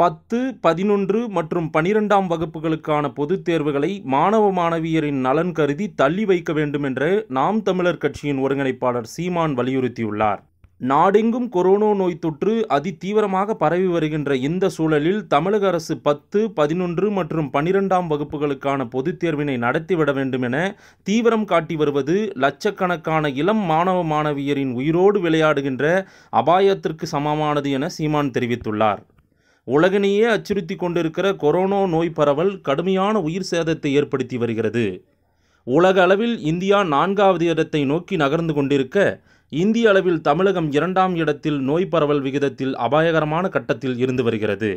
பத்து பதினொன்று மற்றும் பனிரெண்டாம் வகுப்புகளுக்கான பொதுத் தேர்வுகளை மாணவ மாணவியரின் நலன் கருதி தள்ளி வைக்க வேண்டும் என்று நாம் தமிழர் கட்சியின் ஒருங்கிணைப்பாளர் சீமான் வலியுறுத்தியுள்ளார் நாடெங்கும் கொரோனா நோய் தொற்று அதிதீவிரமாக பரவி வருகின்ற இந்த சூழலில் தமிழக அரசு பத்து பதினொன்று மற்றும் பனிரெண்டாம் வகுப்புகளுக்கான பொதுத் தேர்வினை நடத்திவிட வேண்டும் என தீவிரம் காட்டி வருவது லட்சக்கணக்கான இளம் மாணவ மாணவியரின் உயிரோடு விளையாடுகின்ற அபாயத்திற்கு சமமானது என சீமான் தெரிவித்துள்ளார் உலகினையே அச்சுறுத்தி கொண்டிருக்கிற கொரோனா நோய் பரவல் கடுமையான உயிர் சேதத்தை ஏற்படுத்தி வருகிறது உலக அளவில் இந்தியா நான்காவது இடத்தை நோக்கி நகர்ந்து கொண்டிருக்க இந்திய அளவில் தமிழகம் இரண்டாம் இடத்தில் நோய் பரவல் விகிதத்தில் அபாயகரமான கட்டத்தில் இருந்து வருகிறது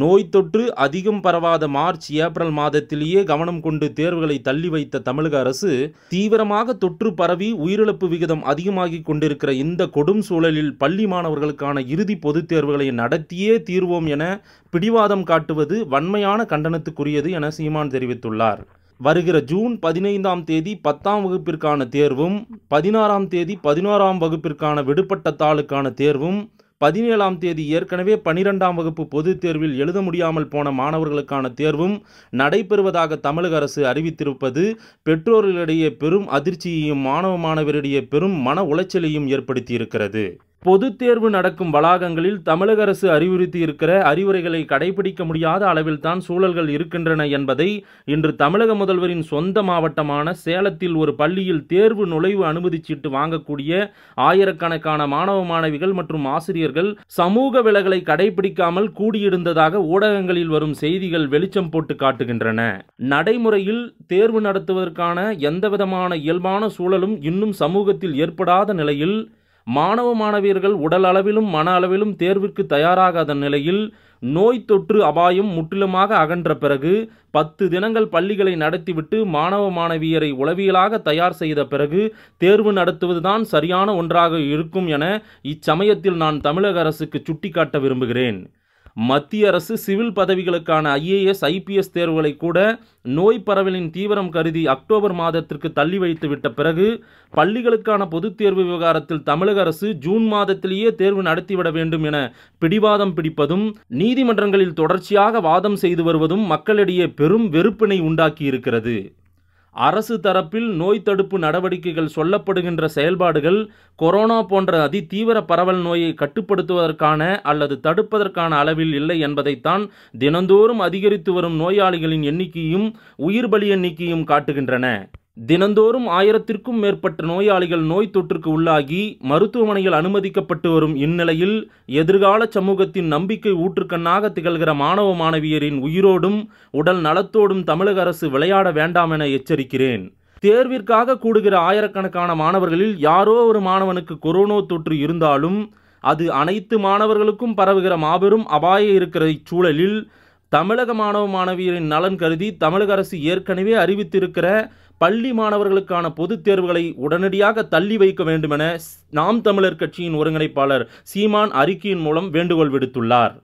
நோய் தொற்று அதிகம் பரவாத மார்ச் ஏப்ரல் மாதத்திலேயே கவனம் கொண்டு தேர்வுகளை தள்ளி வைத்த தமிழக அரசு தீவிரமாக தொற்று பரவி உயிரிழப்பு விகிதம் அதிகமாகிக் கொண்டிருக்கிற இந்த கொடும் சூழலில் பள்ளி மாணவர்களுக்கான இறுதி பொதுத் தேர்வுகளை நடத்தியே தீர்வோம் என பிடிவாதம் காட்டுவது வன்மையான கண்டனத்துக்குரியது என சீமான் தெரிவித்துள்ளார் வருகிற ஜூன் பதினைந்தாம் தேதி பத்தாம் வகுப்பிற்கான தேர்வும் பதினாறாம் தேதி பதினோராம் வகுப்பிற்கான விடுபட்ட தாளுக்கான தேர்வும் பதினேழாம் தேதி ஏற்கனவே பனிரெண்டாம் வகுப்பு பொதுத் தேர்வில் எழுத முடியாமல் போன மாணவர்களுக்கான தேர்வும் நடைபெறுவதாக தமிழக அரசு அறிவித்திருப்பது பெற்றோர்களிடையே பெரும் அதிர்ச்சியையும் மாணவ மாணவரிடையே பெரும் மன உளைச்சலையும் ஏற்படுத்தியிருக்கிறது பொது தேர்வு நடக்கும் வளாகங்களில் தமிழக அரசு அறிவுறுத்தி இருக்கிற அறிவுரைகளை கடைபிடிக்க முடியாத அளவில்தான் சூழல்கள் இருக்கின்றன என்பதை இன்று தமிழக முதல்வரின் சொந்த மாவட்டமான சேலத்தில் ஒரு பள்ளியில் தேர்வு நுழைவு அனுமதிச்சீட்டு வாங்கக்கூடிய ஆயிரக்கணக்கான மாணவ மாணவிகள் மற்றும் ஆசிரியர்கள் சமூக விலகலை கடைபிடிக்காமல் கூடியிருந்ததாக ஊடகங்களில் வரும் செய்திகள் வெளிச்சம் போட்டு காட்டுகின்றன நடைமுறையில் தேர்வு நடத்துவதற்கான எந்தவிதமான இயல்பான சூழலும் இன்னும் சமூகத்தில் ஏற்படாத நிலையில் மாணவ மாணவியர்கள் உடல் அளவிலும் மன அளவிலும் தேர்விற்கு தயாராகாத நிலையில் நோய் தொற்று அபாயம் முற்றிலுமாக அகன்ற பிறகு பத்து தினங்கள் பள்ளிகளை நடத்திவிட்டு மாணவ மாணவியரை உளவியலாக தயார் செய்த பிறகு தேர்வு நடத்துவதுதான் சரியான ஒன்றாக இருக்கும் என இச்சமயத்தில் நான் தமிழக அரசுக்கு சுட்டிக்காட்ட விரும்புகிறேன் மத்திய அரசு சிவில் பதவிகளுக்கான ஐஏஎஸ் ஐபிஎஸ் தேர்வுகளை கூட நோய் பரவலின் தீவிரம் கருதி அக்டோபர் மாதத்திற்கு தள்ளி வைத்து விட்ட பிறகு பள்ளிகளுக்கான பொதுத் தேர்வு விவகாரத்தில் தமிழக அரசு ஜூன் மாதத்திலேயே தேர்வு நடத்திவிட வேண்டும் என பிடிவாதம் பிடிப்பதும் நீதிமன்றங்களில் தொடர்ச்சியாக வாதம் செய்து வருவதும் மக்களிடையே பெரும் வெறுப்பினை உண்டாக்கியிருக்கிறது அரசு தரப்பில் நோய் தடுப்பு நடவடிக்கைகள் சொல்லப்படுகின்ற செயல்பாடுகள் கொரோனா போன்ற அதிதீவிர பரவல் நோயை கட்டுப்படுத்துவதற்கான அல்லது தடுப்பதற்கான அளவில் இல்லை என்பதைத்தான் தினந்தோறும் அதிகரித்து வரும் நோயாளிகளின் எண்ணிக்கையும் உயிர் பலி எண்ணிக்கையும் காட்டுகின்றன தினந்தோறும் ஆயிரத்திற்கும் மேற்பட்ட நோயாளிகள் நோய் தொற்றுக்கு உள்ளாகி மருத்துவமனையில் அனுமதிக்கப்பட்டு வரும் இந்நிலையில் எதிர்கால சமூகத்தின் நம்பிக்கை ஊற்றுக்கண்ணாக திகழ்கிற மாணவ மாணவியரின் உயிரோடும் உடல் நலத்தோடும் தமிழக அரசு விளையாட வேண்டாம் என எச்சரிக்கிறேன் தேர்விற்காக கூடுகிற ஆயிரக்கணக்கான மாணவர்களில் யாரோ ஒரு மாணவனுக்கு கொரோனா தொற்று இருந்தாலும் அது அனைத்து மாணவர்களுக்கும் பரவுகிற மாபெரும் அபாய இருக்கிற இச்சூழலில் தமிழக மாணவ மாணவியரின் நலன் கருதி தமிழக அரசு ஏற்கனவே அறிவித்திருக்கிற பள்ளி மாணவர்களுக்கான பொதுத் தேர்வுகளை உடனடியாக தள்ளி வைக்க வேண்டுமென நாம் தமிழர் கட்சியின் ஒருங்கிணைப்பாளர் சீமான் அறிக்கையின் மூலம் வேண்டுகோள் விடுத்துள்ளார்